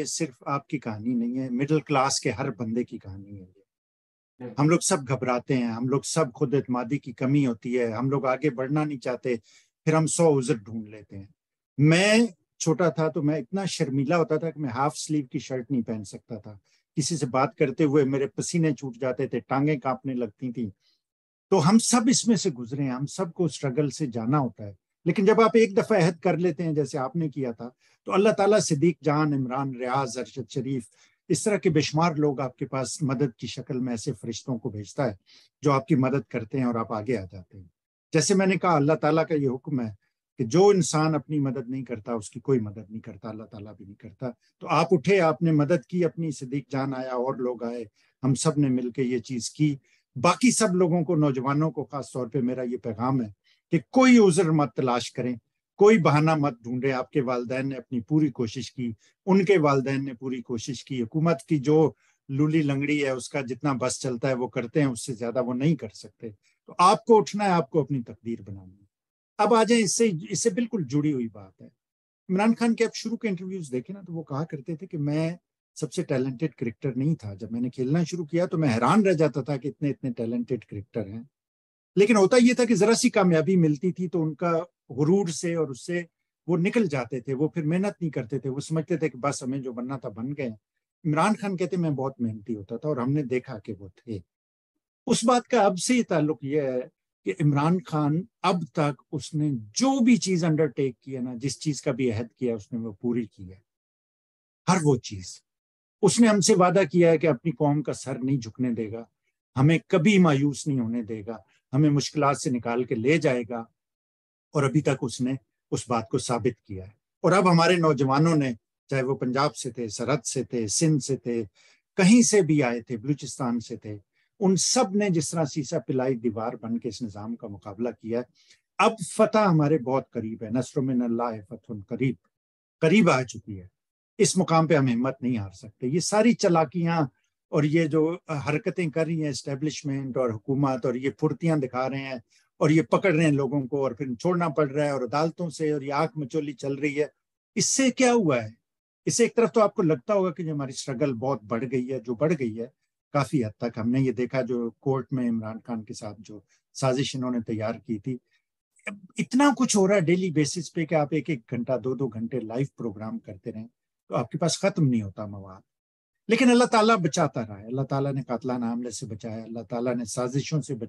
ये सिर्फ आपकी कहानी नहीं है मिडिल क्लास के हर बंदे की कहानी है ये हम लोग सब घबराते हैं हम लोग सब खुद एतमादी की कमी होती है हम लोग आगे बढ़ना नहीं चाहते फिर हम सौ उजर ढूंढ लेते हैं मैं छोटा था तो मैं इतना शर्मीला होता था कि मैं हाफ स्लीव की शर्ट नहीं पहन सकता था किसी से बात करते हुए मेरे पसीने छूट जाते थे टांगे कांपने लगती थी तो हम सब इसमें से गुजरे हैं हम सबको स्ट्रगल से जाना होता है लेकिन जब आप एक दफ़ा अहद कर लेते हैं जैसे आपने किया था तो अल्लाह ताला सिद्दीक जान इमरान रियाज अरशद शरीफ इस तरह के बेशुमार लोग आपके पास मदद की शक्ल में ऐसे फरिश्तों को भेजता है जो आपकी मदद करते हैं और आप आगे आ जाते हैं जैसे मैंने कहा अल्लाह ताला का ये हुक्म है कि जो इंसान अपनी मदद नहीं करता उसकी कोई मदद नहीं करता अल्लाह ताला भी नहीं करता तो आप उठे आपने मदद की अपनी सिद्दीक जान आया और लोग आए हम सब ने मिलकर ये चीज़ की बाकी सब लोगों को नौजवानों को खास तौर पे मेरा ये पैगाम है कि कोई उजर मत तलाश करें कोई बहाना मत ढूंढे आपके वालदेन ने अपनी पूरी कोशिश की उनके वालदेन ने पूरी कोशिश की हुकूमत की जो लूली लंगड़ी है उसका जितना बस चलता है वो करते हैं उससे ज्यादा वो नहीं कर सकते तो आपको उठना है आपको अपनी तकदीर बनानी है अब आ जाए इससे इससे बिल्कुल जुड़ी हुई बात है इमरान खान के आप शुरू के इंटरव्यूज देखे ना तो वो कहा करते थे कि मैं सबसे टैलेंटेड क्रिकेटर नहीं था जब मैंने खेलना शुरू किया तो मैं हैरान रह जाता था कि इतने इतने टैलेंटेड क्रिकेटर हैं लेकिन होता ये था कि जरा सी कामयाबी मिलती थी तो उनका गुरूर से और उससे वो निकल जाते थे वो फिर मेहनत नहीं करते थे वो समझते थे कि बस हमें जो बनना था बन गए इमरान खान कहते मैं बहुत मेहनती होता था और हमने देखा कि वो थे उस बात का अब से ताल्लुक यह है कि इमरान खान अब तक उसने जो भी चीज अंडरटेक की है ना जिस चीज का भी अहद किया उसने वो पूरी की है हर वो चीज उसने हमसे वादा किया है कि अपनी कौम का सर नहीं झुकने देगा हमें कभी मायूस नहीं होने देगा हमें मुश्किल से निकाल के ले जाएगा और अभी तक उसने उस बात को साबित किया है और अब हमारे नौजवानों ने चाहे वो पंजाब से थे सरहद से थे सिंध से थे कहीं से भी आए थे बलूचिस्तान से थे उन सब ने जिस तरह शीशा पिलाई दीवार बन के इस निज़ाम का मुकाबला किया अब फतेह हमारे बहुत करीब है नसर में फतह करीब करीब आ चुकी है इस मुकाम पे हम हिम्मत नहीं हार सकते ये सारी चलाकियां और ये जो हरकतें कर रही हैं इस्टेब्लिशमेंट और हुकूमत और ये फुर्तियाँ दिखा रहे हैं और ये पकड़ रहे हैं लोगों को और फिर छोड़ना पड़ रहा है और अदालतों से और ये आँख मचोली चल रही है इससे क्या हुआ है इससे एक तरफ तो आपको लगता होगा कि जो हमारी स्ट्रगल बहुत बढ़ गई है जो बढ़ गई है काफी हद तक हमने ये देखा जो कोर्ट में इमरान खान के साथ जो साजिश इन्होंने तैयार की थी इतना कुछ हो रहा है डेली बेसिस पे कि आप एक एक घंटा दो दो घंटे लाइव प्रोग्राम करते रहें तो आपके पास खत्म नहीं होता मवाद लेकिन अल्लाह ताला बचाता रहा है अल्लाह ताला ने कातलाना हमले से बचाया अल्लाह ताला ने साजिशों से बचाया